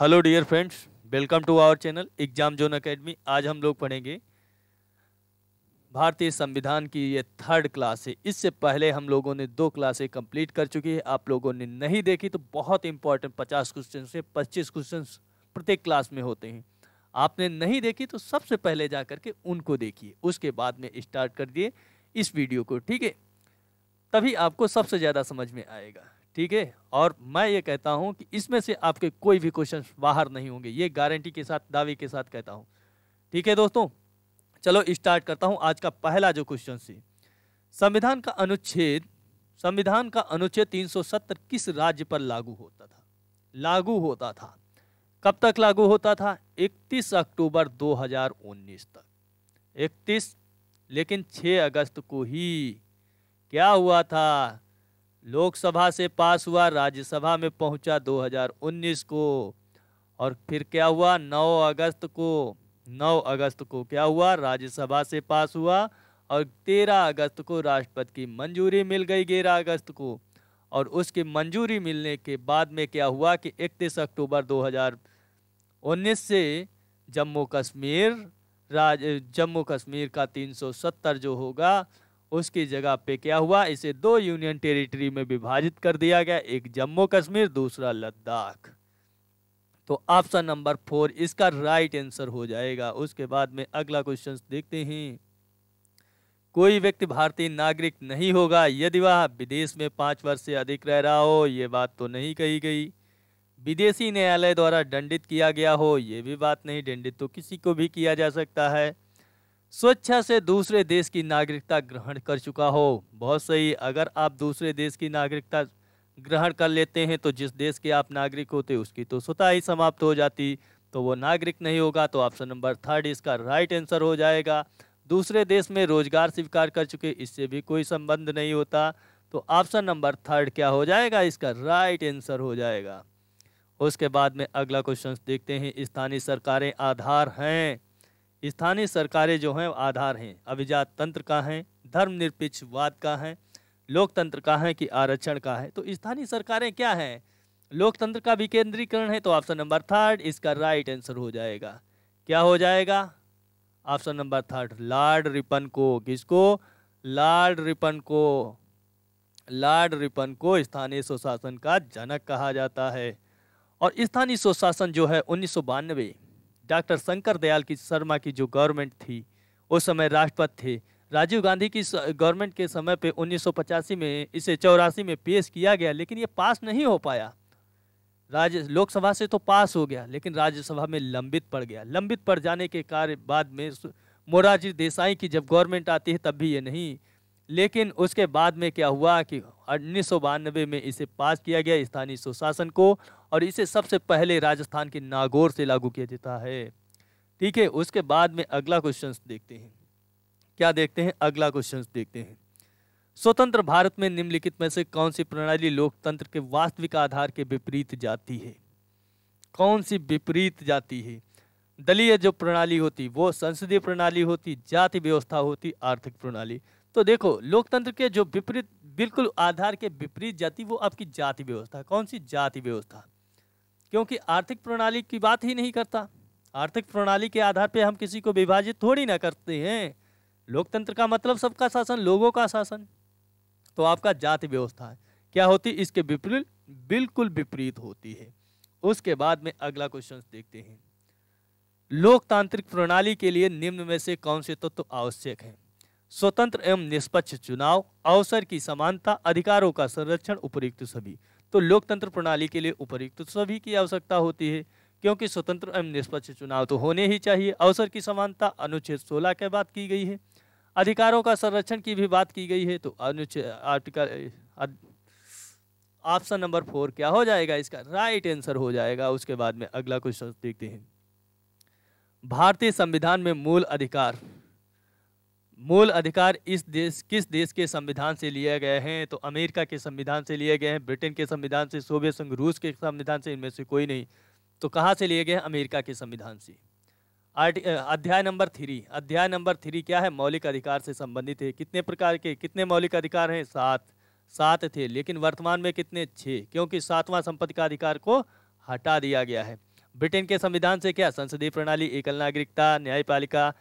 hello dear friends welcome to our channel exam zone academy आज हम लोग पढ़ेंगे भारतीय संविधान की ये थर्ड क्लास है इससे पहले हम लोगों ने दो क्लासें कंप्लीट कर चुकी है आप लोगों ने नहीं देखी तो बहुत इंपॉर्टेंट पचास क्वेश्चन से पच्चीस क्वेश्चन प्रत्येक क्लास में होते हैं आपने नहीं देखी तो सबसे पहले जा करके उनको देखिए उसके बाद में स्टार्ट कर दिए इस वीडियो को ठीक है तभी आपको सबसे ज़्यादा समझ में आएगा ठीक है और मैं ये कहता हूँ कि इसमें से आपके कोई भी क्वेश्चन बाहर नहीं होंगे ये गारंटी के साथ दावे के साथ कहता हूँ ठीक है दोस्तों चलो स्टार्ट करता हूँ आज का पहला जो क्वेश्चन सी संविधान का अनुच्छेद संविधान का अनुच्छेद 370 किस राज्य पर लागू होता था लागू होता था कब तक लागू होता था 31 अक्टूबर 2019 तक 31 लेकिन 6 अगस्त को ही क्या हुआ था लोकसभा से पास हुआ राज्यसभा में पहुंचा 2019 को और फिर क्या हुआ 9 अगस्त को 9 अगस्त को क्या हुआ राज्यसभा से पास हुआ और 13 अगस्त को राष्ट्रपति की मंजूरी मिल गई ग्यारह अगस्त को और उसकी मंजूरी मिलने के बाद में क्या हुआ कि 31 अक्टूबर 2019 से जम्मू कश्मीर राज जम्मू कश्मीर का 370 जो होगा उसकी जगह पे क्या हुआ इसे दो यूनियन टेरिटरी में विभाजित कर दिया गया एक जम्मू कश्मीर दूसरा लद्दाख तो ऑप्शन नंबर फोर इसका राइट आंसर हो जाएगा उसके बाद में अगला क्वेश्चन देखते हैं कोई व्यक्ति भारतीय नागरिक नहीं होगा यदि वह विदेश में पाँच वर्ष से अधिक रह रहा हो ये बात तो नहीं कही गई विदेशी न्यायालय द्वारा दंडित किया गया हो ये भी बात नहीं दंडित तो किसी को भी किया जा सकता है स्वेच्छा से दूसरे देश की नागरिकता ग्रहण कर चुका हो बहुत सही अगर आप दूसरे देश की नागरिकता ग्रहण कर लेते हैं तो जिस देश के आप नागरिक होते उसकी तो स्वतः ही समाप्त हो जाती तो वो नागरिक नहीं होगा तो ऑप्शन नंबर थर्ड इसका राइट आंसर हो जाएगा दूसरे देश में रोजगार स्वीकार कर चुके इससे भी कोई संबंध नहीं होता तो ऑप्शन नंबर थर्ड क्या हो जाएगा इसका राइट आंसर हो जाएगा उसके बाद में अगला क्वेश्चन देखते हैं स्थानीय सरकारें आधार हैं स्थानीय सरकारें जो हैं आधार हैं अभिजात तंत्र का हैं धर्मनिरपेक्षवाद का हैं लोकतंत्र का है कि आरक्षण का है तो स्थानीय सरकारें क्या हैं लोकतंत्र का विकेंद्रीकरण है तो ऑप्शन नंबर थर्ड इसका राइट आंसर हो जाएगा क्या हो जाएगा option number third Lord Ripon को किसको लॉर्ड रिपन को लॉर्ड रिपन को स्थानीय स्वशासन का जनक कहा जाता है और स्थानीय स्वशासन जो है उन्नीस सौ डॉक्टर शंकर दयाल की शर्मा की जो गवर्नमेंट थी उस समय राष्ट्रपति थे राजीव गांधी की गवर्नमेंट के समय पे उन्नीस में इसे चौरासी में पेश किया गया लेकिन ये पास नहीं हो पाया राज्य लोकसभा से तो पास हो गया लेकिन राज्यसभा में लंबित पड़ गया लंबित पड़ जाने के कार्य बाद में मोरारजी देसाई की जब गवर्नमेंट आती है तब भी ये नहीं लेकिन उसके बाद में क्या हुआ कि उन्नीस में इसे पास किया गया स्थानीय सुशासन को और इसे सबसे पहले राजस्थान के नागौर से लागू किया जाता है ठीक है उसके बाद में अगला क्वेश्चन देखते हैं क्या देखते हैं अगला क्वेश्चन देखते हैं स्वतंत्र भारत में निम्नलिखित में से कौन सी प्रणाली लोकतंत्र के वास्तविक आधार के विपरीत जाती है कौन सी विपरीत जाती है दलीय जो प्रणाली होती वो संसदीय प्रणाली होती जाति व्यवस्था होती आर्थिक प्रणाली तो देखो लोकतंत्र के जो विपरीत बिल्कुल आधार के विपरीत जाती वो आपकी जाति व्यवस्था कौन सी जाति व्यवस्था क्योंकि आर्थिक प्रणाली की बात ही नहीं करता आर्थिक प्रणाली के आधार पर हम किसी को विभाजित थोड़ी ना करते हैं लोकतंत्र का मतलब सबका शासन लोगों का शासन तो आपका जाति व्यवस्था है क्या होती इसके विपरीत बिल्कुल विपरीत होती है उसके बाद में अगला क्वेश्चन देखते हैं लोकतांत्रिक प्रणाली के लिए निम्न में से कौन से तत्व तो आवश्यक हैं स्वतंत्र एवं निष्पक्ष चुनाव अवसर की समानता अधिकारों का संरक्षण उपयुक्त सभी तो लोकतंत्र प्रणाली के लिए उपयुक्त तो सभी की आवश्यकता होती है क्योंकि स्वतंत्र एवं निष्पक्ष चुनाव तो होने ही चाहिए अवसर की समानता अनुच्छेद 16 के बात की गई है अधिकारों का संरक्षण की भी बात की गई है तो अनुच्छेद आर्टिकल ऑप्शन नंबर फोर क्या हो जाएगा इसका राइट आंसर हो जाएगा उसके बाद में अगला क्वेश्चन देखते हैं भारतीय संविधान में मूल अधिकार मूल अधिकार इस देश किस देश के संविधान से लिए गए हैं तो अमेरिका के संविधान से लिए गए हैं ब्रिटेन के संविधान से सोवियत संघ रूस के संविधान से इनमें से कोई नहीं तो कहाँ से लिए गए हैं अमेरिका के संविधान से अध्याय नंबर थ्री अध्याय नंबर थ्री क्या है मौलिक अधिकार से संबंधित है कितने प्रकार के कितने मौलिक अधिकार हैं सात सात थे लेकिन वर्तमान में कितने छः क्योंकि सातवां संपत्ति का अधिकार को हटा दिया गया है ब्रिटेन के संविधान से क्या संसदीय प्रणाली एकल नागरिकता न्यायपालिका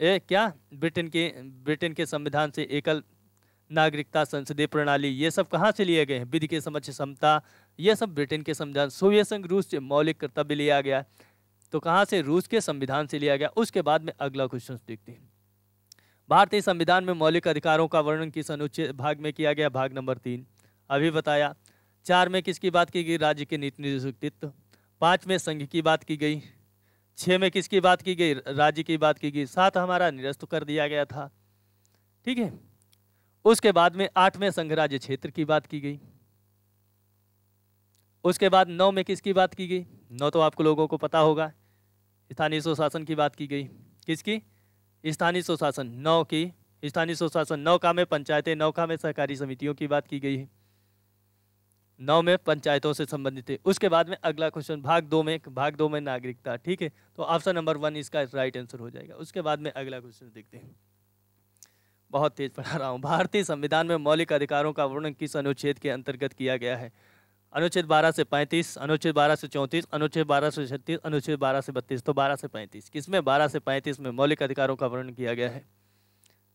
ए, क्या ब्रिटेन के ब्रिटेन के संविधान से एकल नागरिकता संसदीय प्रणाली ये सब कहाँ से लिए गए हैं विधि के समक्ष समता ये सब ब्रिटेन के संविधान सोवियत संघ रूस से मौलिक कर्तव्य लिया गया तो कहाँ से रूस के संविधान से लिया गया उसके बाद में अगला क्वेश्चन देखते हैं भारतीय संविधान में मौलिक अधिकारों का वर्णन किस अनुच्छेद भाग में किया गया भाग नंबर तीन अभी बताया चार में किसकी बात की गई राज्य के नीति निर्देशक पाँच में संघ की बात की गई छः में किसकी बात की गई राज्य की बात की गई सात हमारा निरस्त कर दिया गया था ठीक है उसके बाद में आठ में संघराज्य क्षेत्र की बात की गई उसके बाद नौ में किसकी बात की गई नौ तो आपको लोगों को पता होगा स्थानीय स्वशासन की बात की गई किसकी स्थानीय स्वशासन नौ की स्थानीय स्वशासन नौ का में पंचायतें नौ का में सहकारी समितियों की बात की गई है नौ में पंचायतों से संबंधित है उसके बाद में अगला क्वेश्चन भाग दो में भाग दो में नागरिकता ठीक है तो ऑप्शन नंबर वन इसका राइट आंसर हो जाएगा उसके बाद में अगला क्वेश्चन देखते हैं बहुत तेज पढ़ा रहा हूँ भारतीय संविधान में मौलिक अधिकारों का वर्णन किस अनुच्छेद के अंतर्गत किया गया है अनुच्छेद बारह से पैंतीस अनुच्छेद बारह से चौंतीस अनुच्छेद बारह से छत्तीस अनुच्छेद बारह से बत्तीस तो बारह से पैंतीस किसमें बारह से पैंतीस में मौलिक अधिकारों का वर्णन किया गया है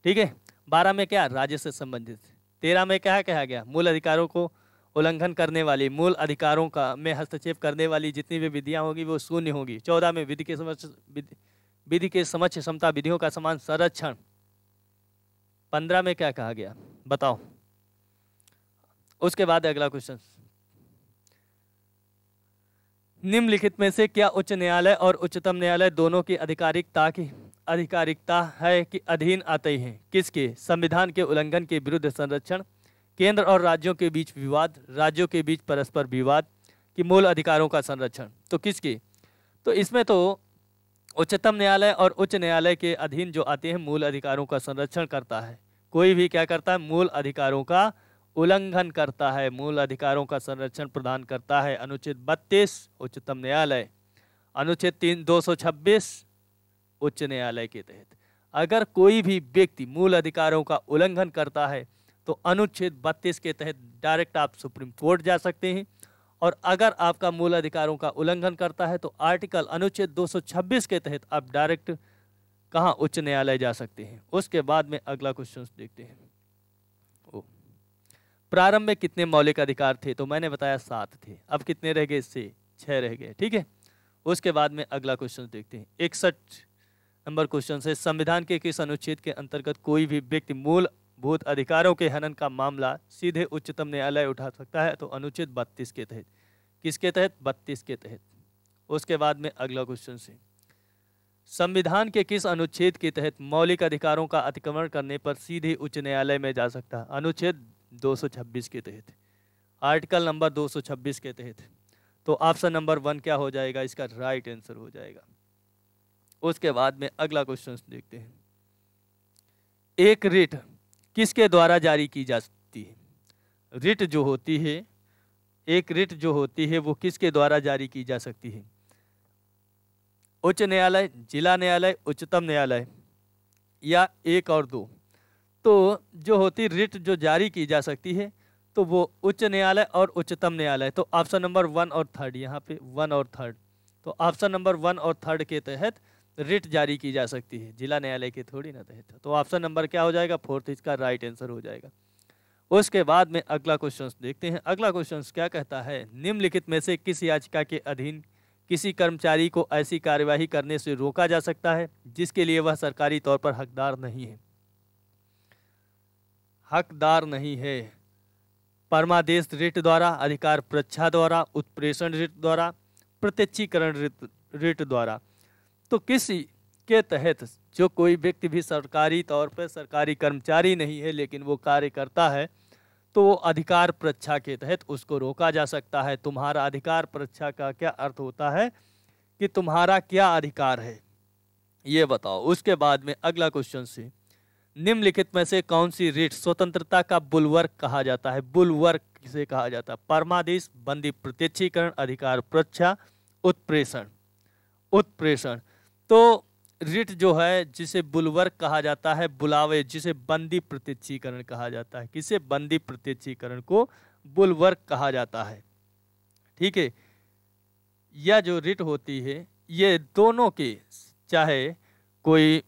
ठीक है बारह में क्या राज्य से संबंधित तेरह में क्या कहा गया मूल अधिकारों को उल्लंघन करने वाली मूल अधिकारों का में हस्तक्षेप करने वाली जितनी भी विधियाँ होगी वो शून्य होगी चौदह में विधि के समक्ष विधि के समक्ष क्षमता विधियों का समान संरक्षण पंद्रह में क्या कहा गया बताओ उसके बाद अगला क्वेश्चन निम्नलिखित में से क्या उच्च न्यायालय और उच्चतम न्यायालय दोनों की आधिकारिकता की आधिकारिकता है कि अधीन आते हैं किसके संविधान के उल्लंघन के विरुद्ध संरक्षण केंद्र और राज्यों के बीच विवाद राज्यों के बीच परस्पर विवाद की मूल अधिकारों का संरक्षण तो किसकी तो इसमें तो उच्चतम न्यायालय और उच्च न्यायालय के अधीन जो आते हैं मूल अधिकारों का संरक्षण करता है कोई भी क्या करता है मूल अधिकारों का उल्लंघन करता है मूल अधिकारों का संरक्षण प्रदान करता है अनुच्छेद बत्तीस उच्चतम न्यायालय अनुच्छेद तीन दो उच्च न्यायालय के तहत अगर कोई भी व्यक्ति मूल अधिकारों का उल्लंघन करता है तो अनुच्छेद बत्तीस के तहत डायरेक्ट आप सुप्रीम कोर्ट जा सकते हैं और अगर आपका मूल अधिकारों का उल्लंघन करता है तो आर्टिकल अनुच्छेद 226 के तहत आप डायरेक्ट कहाँ उच्च न्यायालय जा सकते हैं उसके बाद में अगला क्वेश्चन देखते हैं ओ प्रारंभ में कितने मौलिक अधिकार थे तो मैंने बताया सात थे अब कितने रह गए इससे छः रह गए ठीक है उसके बाद में अगला क्वेश्चन देखते हैं इकसठ नंबर क्वेश्चन है संविधान के किस अनुच्छेद के अंतर्गत कोई भी व्यक्ति मूल भूत अधिकारों के हनन का मामला सीधे उच्चतम न्यायालय उठा सकता है तो अनुचित बत्तीस के तहत किसके तहत बत्तीस के तहत उसके बाद में अगला क्वेश्चन से संविधान के किस अनुच्छेद के तहत मौलिक अधिकारों का अतिक्रमण करने पर सीधे उच्च न्यायालय में जा सकता है अनुच्छेद 226 के तहत आर्टिकल नंबर 226 के तहत तो ऑप्शन नंबर वन क्या हो जाएगा इसका राइट आंसर हो जाएगा उसके बाद में अगला क्वेश्चन देखते हैं एक रिट किसके द्वारा जारी की जाती है रिट जो होती है एक रिट जो होती है वो किसके द्वारा जारी की जा सकती है उच्च न्यायालय जिला न्यायालय उच्चतम न्यायालय या एक और दो तो जो होती रिट जो जारी की जा सकती है तो वो उच्च न्यायालय और उच्चतम न्यायालय तो ऑप्शन नंबर वन और थर्ड यहाँ पे वन और थर्ड तो ऑप्शन नंबर वन और थर्ड के तहत रिट जारी की जा सकती है जिला न्यायालय के थोड़ी ना तहत तो ऑप्शन नंबर क्या हो जाएगा फोर्थ इसका राइट आंसर हो जाएगा उसके बाद में अगला क्वेश्चन देखते हैं अगला क्वेश्चन क्या कहता है निम्नलिखित में से किस याचिका के अधीन किसी कर्मचारी को ऐसी कार्यवाही करने से रोका जा सकता है जिसके लिए वह सरकारी तौर पर हकदार नहीं है हकदार नहीं है परमादेश रिट द्वारा अधिकार प्रच्छा द्वारा उत्प्रेषण रिट द्वारा प्रत्यक्षीकरण रिट द्वारा तो किसी के तहत जो कोई व्यक्ति भी सरकारी तौर पर सरकारी कर्मचारी नहीं है लेकिन वो कार्य करता है तो वो अधिकार प्रच्छा के तहत उसको रोका जा सकता है तुम्हारा अधिकार प्रच्छा का क्या अर्थ होता है कि तुम्हारा क्या अधिकार है ये बताओ उसके बाद में अगला क्वेश्चन से निम्नलिखित में से कौन सी रिट स्वतंत्रता का बुलवर्क कहा जाता है बुलवर्क किसे कहा जाता है परमादेश बंदी प्रत्यक्षीकरण अधिकार प्रच्छा उत्प्रेषण उत्प्रेषण तो रिट जो है जिसे बुलवर्क कहा जाता है बुलावे जिसे बंदी प्रत्यक्षीकरण कहा जाता है किसे बंदी प्रत्यक्षीकरण को बुलवर्क कहा जाता है ठीक है यह जो रिट होती है ये दोनों के चाहे कोई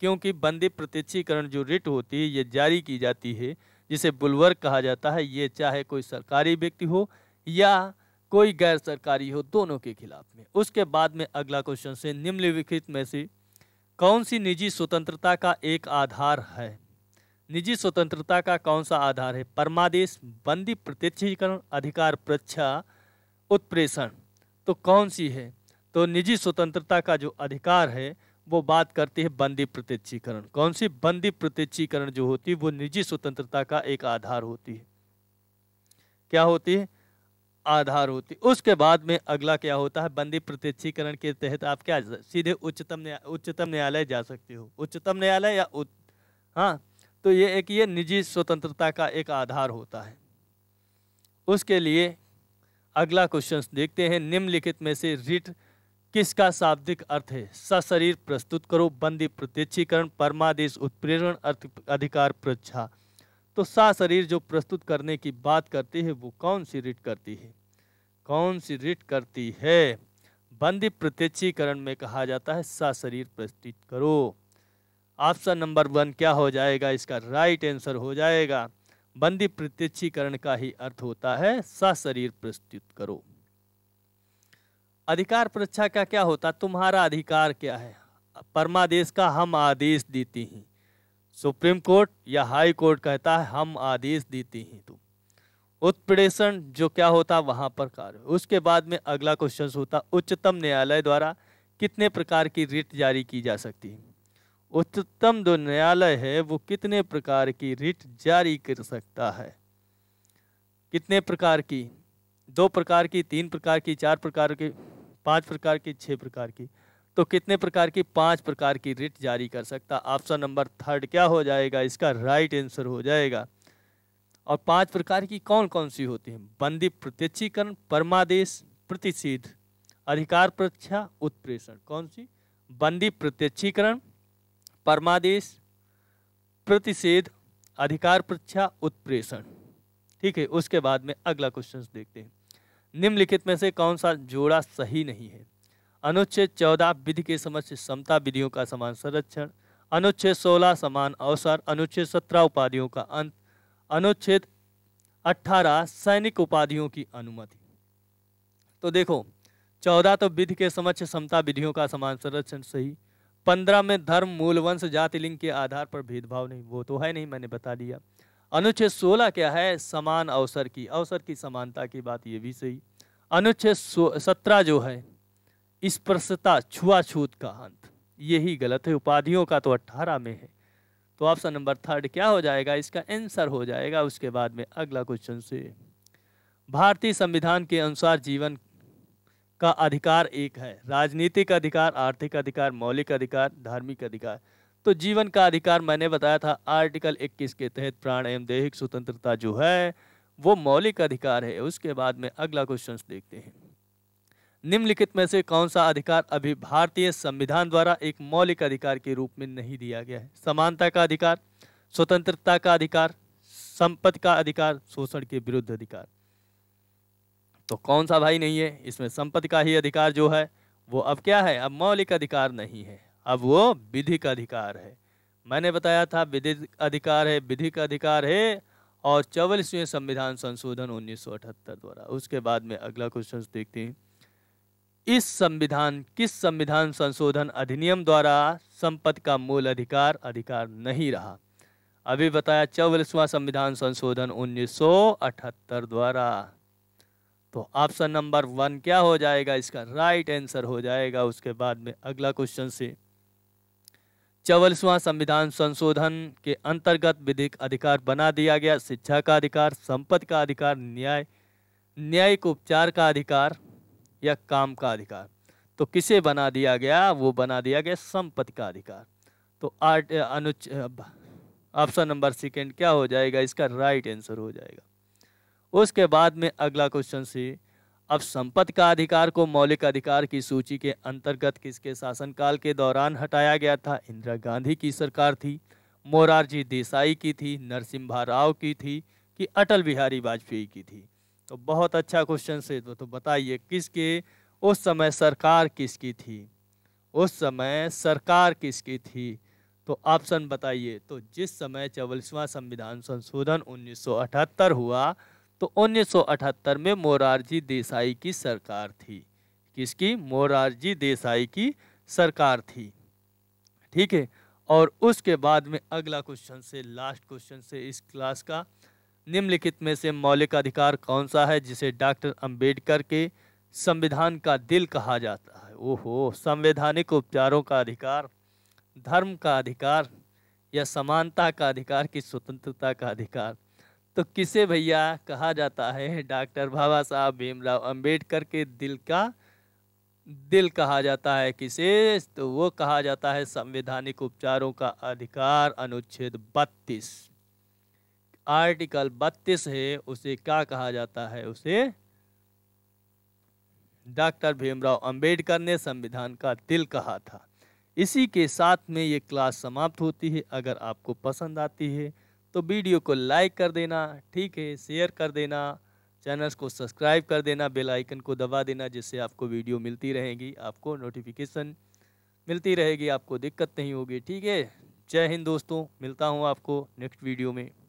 क्योंकि बंदी प्रत्यक्षीकरण जो रिट होती है ये जारी की जाती है जिसे बुलवर्क कहा जाता है ये चाहे कोई सरकारी व्यक्ति हो या कोई गैर सरकारी हो दोनों के खिलाफ में उसके बाद में अगला क्वेश्चन से निम्नलिखित में से कौन सी निजी स्वतंत्रता का एक आधार है निजी स्वतंत्रता का कौन सा आधार है परमादेश बंदी प्रत्यक्षीकरण अधिकार प्रच्छा उत्प्रेषण तो कौन सी है तो निजी स्वतंत्रता का जो अधिकार है वो बात करती है बंदी प्रत्यक्षीकरण कौन सी बंदी प्रत्यक्षीकरण जो होती है वो निजी स्वतंत्रता का एक आधार होती है क्या होती है आधार होती उसके बाद में अगला क्या होता है बंदी प्रत्यक्षीकरण के तहत आप क्या सीधे उच्चतम न्या, उच्चतम न्यायालय जा सकते हो उच्चतम न्यायालय या उच्च हाँ तो ये एक ये निजी स्वतंत्रता का एक आधार होता है उसके लिए अगला क्वेश्चन देखते हैं निम्नलिखित में से रिट किसका शाब्दिक अर्थ है सशरीर प्रस्तुत करो बंदी प्रत्यक्षीकरण परमादेश उत्प्रेरण अधिकार प्रच्छा तो सा शरीर जो प्रस्तुत करने की बात करती है वो कौन सी रिट करती है कौन सी रिट करती है बंदी प्रत्यक्षीकरण में कहा जाता है सा शरीर प्रस्तुत करो ऑप्शन नंबर वन क्या हो जाएगा इसका राइट आंसर हो जाएगा बंदी प्रत्यक्षीकरण का ही अर्थ होता है सा शरीर प्रस्तुत करो अधिकार परीक्षा का क्या होता तुम्हारा अधिकार क्या है परमादेश का हम आदेश देती हैं सुप्रीम कोर्ट या हाई कोर्ट कहता है हम आदेश देते हैं तुम उत्प्रेषण जो क्या होता वहाँ पर कार्य उसके बाद में अगला क्वेश्चन होता उच्चतम न्यायालय द्वारा कितने प्रकार की रिट जारी की जा सकती है उच्चतम जो न्यायालय है वो कितने प्रकार की रिट जारी कर सकता है कितने प्रकार की दो प्रकार की तीन प्रकार की चार प्रकार की पांच प्रकार की छह प्रकार की तो कितने प्रकार की पांच प्रकार की रिट जारी कर सकता ऑप्शन नंबर थर्ड क्या हो जाएगा इसका राइट आंसर हो जाएगा और पांच प्रकार की कौन कौन सी होती हैं बंदी प्रत्यक्षीकरण परमादेश प्रतिषेध अधिकार प्रक्षा उत्प्रेषण कौन सी बंदी प्रत्यक्षीकरण परमादेश प्रतिषेध अधिकार प्रक्षा उत्प्रेषण ठीक है उसके बाद में अगला क्वेश्चन देखते हैं निम्नलिखित में से कौन सा जोड़ा सही नहीं है अनुच्छेद चौदह विधि के समक्ष समता विधियों का समान संरक्षण अनुच्छेद सोलह समान अवसर अनुच्छेद सत्रह उपाधियों का अंत अनुच्छेद अठारह सैनिक उपाधियों की अनुमति तो देखो चौदह तो विधि के समक्ष समता विधियों का समान संरक्षण सही पंद्रह में धर्म मूल वंश जाति लिंग के आधार पर भेदभाव नहीं वो तो है नहीं मैंने बता दिया अनुच्छेद सोलह क्या है समान अवसर की अवसर की समानता की बात ये भी सही अनुच्छेद सत्रह जो है स्पर्शता छुआछूत का अंत यही गलत है उपाधियों का तो अट्ठारह में है तो ऑप्शन नंबर थर्ड क्या हो जाएगा इसका आंसर हो जाएगा उसके बाद में अगला क्वेश्चन से भारतीय संविधान के अनुसार जीवन का अधिकार एक है राजनीतिक अधिकार आर्थिक अधिकार मौलिक अधिकार धार्मिक अधिकार तो जीवन का अधिकार मैंने बताया था आर्टिकल 21 के तहत प्राण एवं दैहिक स्वतंत्रता जो है वो मौलिक अधिकार है उसके बाद में अगला क्वेश्चन देखते हैं निम्नलिखित में से कौन सा अधिकार अभी भारतीय संविधान द्वारा एक मौलिक अधिकार के रूप में नहीं दिया गया है समानता का अधिकार स्वतंत्रता का अधिकार संपत्ति का अधिकार शोषण के विरुद्ध अधिकार तो कौन सा भाई नहीं है इसमें संपत्ति का ही अधिकार जो है वो अब क्या है अब मौलिक अधिकार नहीं है अब वो विधिक अधिकार है मैंने बताया था विधिक अधिकार है विधिक अधिकार है और चौवालीसवें संविधान संशोधन उन्नीस द्वारा उसके बाद में अगला क्वेश्चन देखते हैं इस संविधान किस संविधान संशोधन अधिनियम द्वारा संपत्ति का मूल अधिकार अधिकार नहीं रहा अभी बताया चौवालीसवां संविधान संशोधन 1978 द्वारा तो ऑप्शन नंबर वन क्या हो जाएगा इसका राइट आंसर हो जाएगा उसके बाद में अगला क्वेश्चन से चौवालीसवां संविधान संशोधन के अंतर्गत विधिक अधिकार बना दिया गया शिक्षा का अधिकार संपत्ति का अधिकार न्याय न्यायिक उपचार का अधिकार या काम का अधिकार तो किसे बना दिया गया वो बना दिया गया संपत्ति का अधिकार तो आर्ट अनुच ऑप्शन नंबर सेकेंड क्या हो जाएगा इसका राइट आंसर हो जाएगा उसके बाद में अगला क्वेश्चन सी अब संपत्ति का अधिकार को मौलिक अधिकार की सूची के अंतर्गत किसके शासनकाल के दौरान हटाया गया था इंदिरा गांधी की सरकार थी मोरारजी देसाई की थी नरसिम्हा राव की थी कि अटल बिहारी वाजपेयी की थी तो बहुत अच्छा क्वेश्चन से तो, तो बताइए किसके उस समय सरकार किसकी थी उस समय सरकार किसकी थी तो ऑप्शन बताइए तो जिस समय चौवालीसवां संविधान संशोधन 1978 हुआ तो 1978 में मोरारजी देसाई की सरकार थी किसकी मोरारजी देसाई की सरकार थी ठीक है और उसके बाद में अगला क्वेश्चन से लास्ट क्वेश्चन से इस क्लास का निम्नलिखित में से मौलिक अधिकार कौन सा है जिसे डॉक्टर अंबेडकर के संविधान का दिल कहा जाता है ओहो संवैधानिक उपचारों का अधिकार धर्म का अधिकार या समानता का अधिकार की स्वतंत्रता का अधिकार तो किसे भैया कहा जाता है डॉक्टर बाबा साहब भीमराव अंबेडकर के दिल का दिल कहा जाता है किसे तो वो कहा जाता है संवैधानिक उपचारों का अधिकार अनुच्छेद बत्तीस आर्टिकल बत्तीस है उसे क्या कहा जाता है उसे डॉक्टर भीमराव अंबेडकर ने संविधान का दिल कहा था इसी के साथ में ये क्लास समाप्त होती है अगर आपको पसंद आती है तो वीडियो को लाइक कर देना ठीक है शेयर कर देना चैनल्स को सब्सक्राइब कर देना बेल आइकन को दबा देना जिससे आपको वीडियो मिलती रहेगी आपको नोटिफिकेशन मिलती रहेगी आपको दिक्कत नहीं होगी ठीक है जय हिंद दोस्तों मिलता हूँ आपको नेक्स्ट वीडियो में